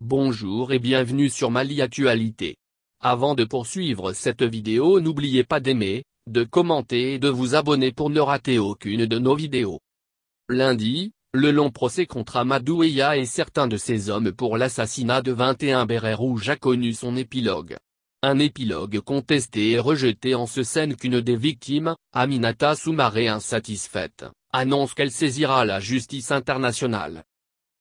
Bonjour et bienvenue sur Mali Actualité. Avant de poursuivre cette vidéo n'oubliez pas d'aimer, de commenter et de vous abonner pour ne rater aucune de nos vidéos. Lundi, le long procès contre Amadou et certains de ses hommes pour l'assassinat de 21 béret rouges a connu son épilogue. Un épilogue contesté et rejeté en ce scène qu'une des victimes, Aminata Soumaré insatisfaite, annonce qu'elle saisira la justice internationale.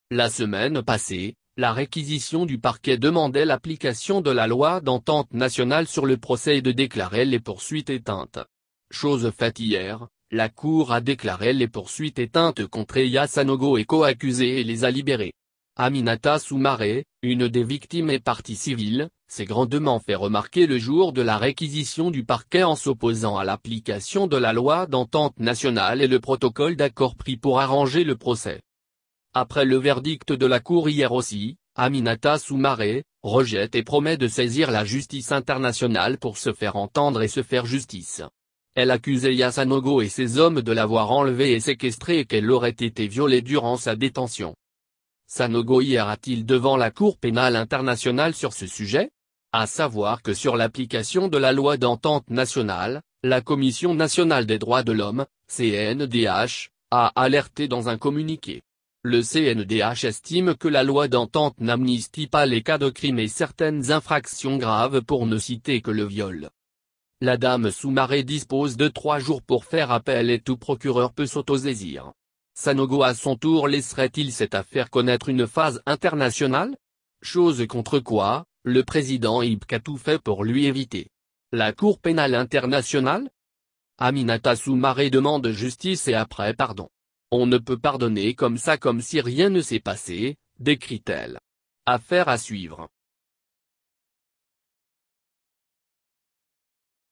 La semaine passée, la réquisition du parquet demandait l'application de la loi d'entente nationale sur le procès et de déclarer les poursuites éteintes. Chose faite hier, la Cour a déclaré les poursuites éteintes contre Yasanogo et co-accusés et les a libérés. Aminata Soumaré, une des victimes et partie civile, s'est grandement fait remarquer le jour de la réquisition du parquet en s'opposant à l'application de la loi d'entente nationale et le protocole d'accord pris pour arranger le procès. Après le verdict de la Cour hier aussi, Aminata Soumaré, rejette et promet de saisir la justice internationale pour se faire entendre et se faire justice. Elle accusait Yasanogo et ses hommes de l'avoir enlevée et séquestrée et qu'elle aurait été violée durant sa détention. Sanogo a t il devant la Cour pénale internationale sur ce sujet à savoir que sur l'application de la loi d'entente nationale, la Commission nationale des droits de l'homme, CNDH, a alerté dans un communiqué. Le CNDH estime que la loi d'entente n'amnistie pas les cas de crimes et certaines infractions graves pour ne citer que le viol. La dame Soumaré dispose de trois jours pour faire appel et tout procureur peut s'autosaisir. Sanogo à son tour laisserait-il cette affaire connaître une phase internationale Chose contre quoi, le président Ibk tout fait pour lui éviter. La Cour pénale internationale Aminata Soumaré demande justice et après pardon. On ne peut pardonner comme ça comme si rien ne s'est passé, décrit-elle. Affaire à suivre.